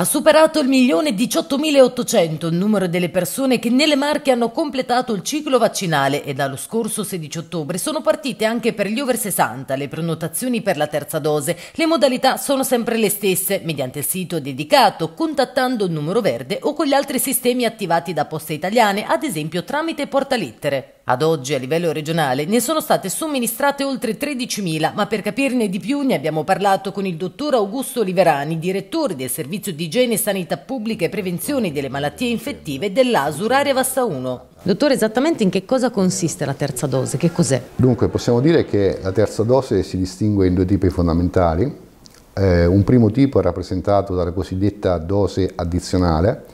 Ha superato il milione e 18.800 il numero delle persone che nelle Marche hanno completato il ciclo vaccinale e dallo scorso 16 ottobre sono partite anche per gli over 60 le prenotazioni per la terza dose. Le modalità sono sempre le stesse, mediante il sito dedicato, contattando il numero verde o con gli altri sistemi attivati da poste italiane, ad esempio tramite portalettere. Ad oggi a livello regionale ne sono state somministrate oltre 13.000, ma per capirne di più ne abbiamo parlato con il dottor Augusto Oliverani, direttore del Servizio di Igiene Sanità Pubblica e Prevenzione delle Malattie Infettive dell'ASUR Area Vassa 1. Dottore, esattamente in che cosa consiste la terza dose? Che cos'è? Dunque, possiamo dire che la terza dose si distingue in due tipi fondamentali. Eh, un primo tipo è rappresentato dalla cosiddetta dose addizionale,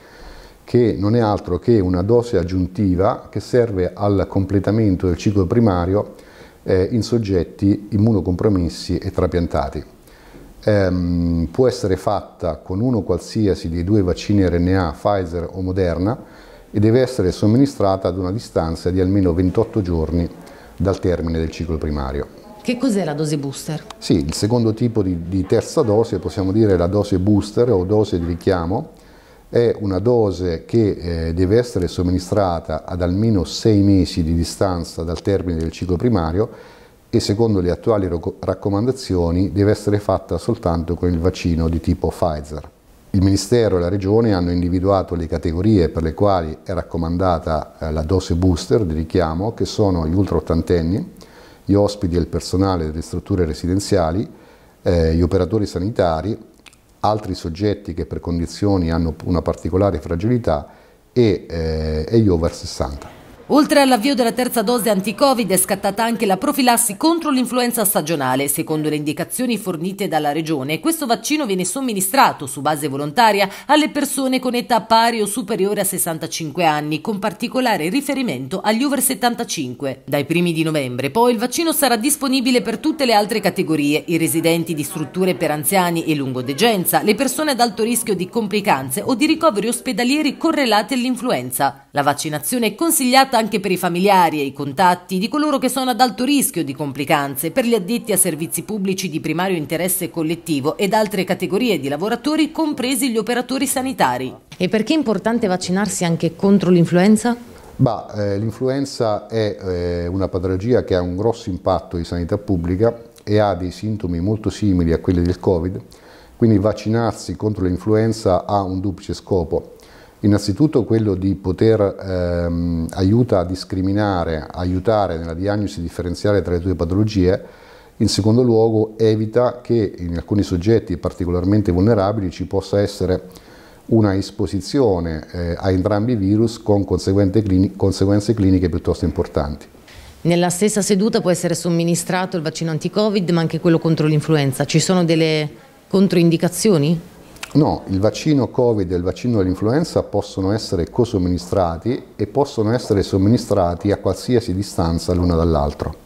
che non è altro che una dose aggiuntiva che serve al completamento del ciclo primario eh, in soggetti immunocompromessi e trapiantati. Ehm, può essere fatta con uno qualsiasi dei due vaccini RNA Pfizer o Moderna e deve essere somministrata ad una distanza di almeno 28 giorni dal termine del ciclo primario. Che cos'è la dose booster? Sì, il secondo tipo di, di terza dose, possiamo dire la dose booster o dose di richiamo, è una dose che eh, deve essere somministrata ad almeno 6 mesi di distanza dal termine del ciclo primario e secondo le attuali raccomandazioni deve essere fatta soltanto con il vaccino di tipo Pfizer. Il Ministero e la Regione hanno individuato le categorie per le quali è raccomandata eh, la dose booster di richiamo, che sono gli ultraottantenni, gli ospiti e il personale delle strutture residenziali, eh, gli operatori sanitari altri soggetti che per condizioni hanno una particolare fragilità e, eh, e gli over 60. Oltre all'avvio della terza dose anti-Covid è scattata anche la profilassi contro l'influenza stagionale. Secondo le indicazioni fornite dalla Regione, questo vaccino viene somministrato su base volontaria alle persone con età pari o superiore a 65 anni, con particolare riferimento agli over 75. Dai primi di novembre poi il vaccino sarà disponibile per tutte le altre categorie, i residenti di strutture per anziani e lungodegenza, le persone ad alto rischio di complicanze o di ricoveri ospedalieri correlate all'influenza. La vaccinazione è consigliata anche per i familiari e i contatti di coloro che sono ad alto rischio di complicanze, per gli addetti a servizi pubblici di primario interesse collettivo ed altre categorie di lavoratori, compresi gli operatori sanitari. E perché è importante vaccinarsi anche contro l'influenza? Eh, l'influenza è eh, una patologia che ha un grosso impatto di sanità pubblica e ha dei sintomi molto simili a quelli del Covid, quindi vaccinarsi contro l'influenza ha un duplice scopo. Innanzitutto quello di poter ehm, aiuta a discriminare, aiutare nella diagnosi differenziale tra le due patologie, in secondo luogo evita che in alcuni soggetti particolarmente vulnerabili ci possa essere una esposizione eh, a entrambi i virus con clini conseguenze cliniche piuttosto importanti. Nella stessa seduta può essere somministrato il vaccino anti-covid ma anche quello contro l'influenza. Ci sono delle controindicazioni? No, il vaccino Covid e il vaccino dell'influenza possono essere cosomministrati e possono essere somministrati a qualsiasi distanza l'uno dall'altro.